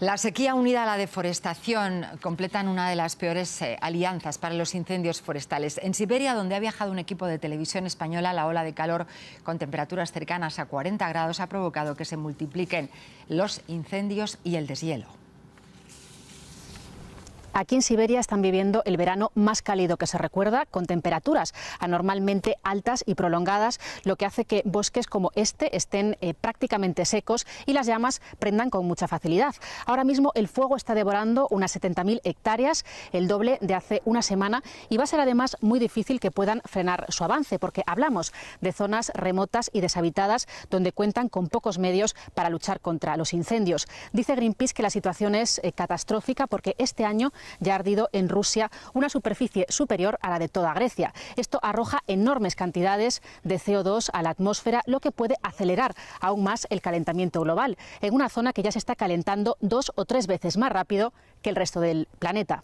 La sequía unida a la deforestación completan una de las peores eh, alianzas para los incendios forestales. En Siberia, donde ha viajado un equipo de televisión española, la ola de calor con temperaturas cercanas a 40 grados ha provocado que se multipliquen los incendios y el deshielo. Aquí en Siberia están viviendo el verano más cálido que se recuerda, con temperaturas anormalmente altas y prolongadas, lo que hace que bosques como este estén eh, prácticamente secos y las llamas prendan con mucha facilidad. Ahora mismo el fuego está devorando unas 70.000 hectáreas, el doble de hace una semana, y va a ser además muy difícil que puedan frenar su avance, porque hablamos de zonas remotas y deshabitadas donde cuentan con pocos medios para luchar contra los incendios. Dice Greenpeace que la situación es eh, catastrófica porque este año ya ha ardido en Rusia una superficie superior a la de toda Grecia. Esto arroja enormes cantidades de CO2 a la atmósfera, lo que puede acelerar aún más el calentamiento global, en una zona que ya se está calentando dos o tres veces más rápido que el resto del planeta.